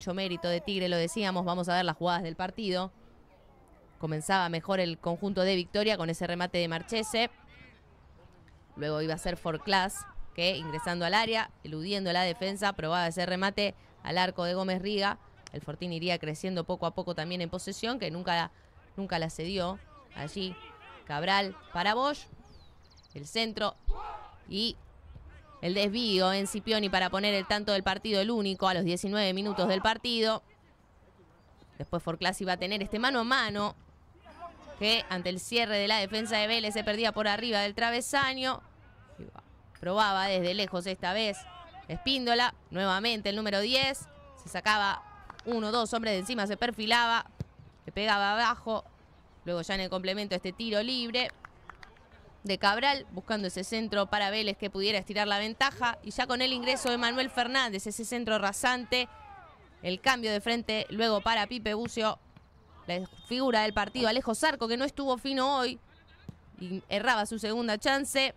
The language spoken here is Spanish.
Mucho mérito de Tigre, lo decíamos, vamos a ver las jugadas del partido. Comenzaba mejor el conjunto de Victoria con ese remate de Marchese. Luego iba a ser class que ingresando al área, eludiendo la defensa, probaba ese remate al arco de Gómez Riga. El Fortín iría creciendo poco a poco también en posesión, que nunca, nunca la cedió. Allí Cabral para Bosch, el centro y el desvío en Scipioni para poner el tanto del partido, el único, a los 19 minutos del partido. Después Forclasi iba a tener este mano a mano que ante el cierre de la defensa de Vélez se perdía por arriba del travesaño. Probaba desde lejos esta vez Espíndola, nuevamente el número 10. Se sacaba uno, dos hombres de encima, se perfilaba, le pegaba abajo. Luego ya en el complemento este tiro libre de Cabral, buscando ese centro para Vélez que pudiera estirar la ventaja. Y ya con el ingreso de Manuel Fernández, ese centro rasante, el cambio de frente luego para Pipe Bucio, la figura del partido, Alejo Zarco, que no estuvo fino hoy, y erraba su segunda chance.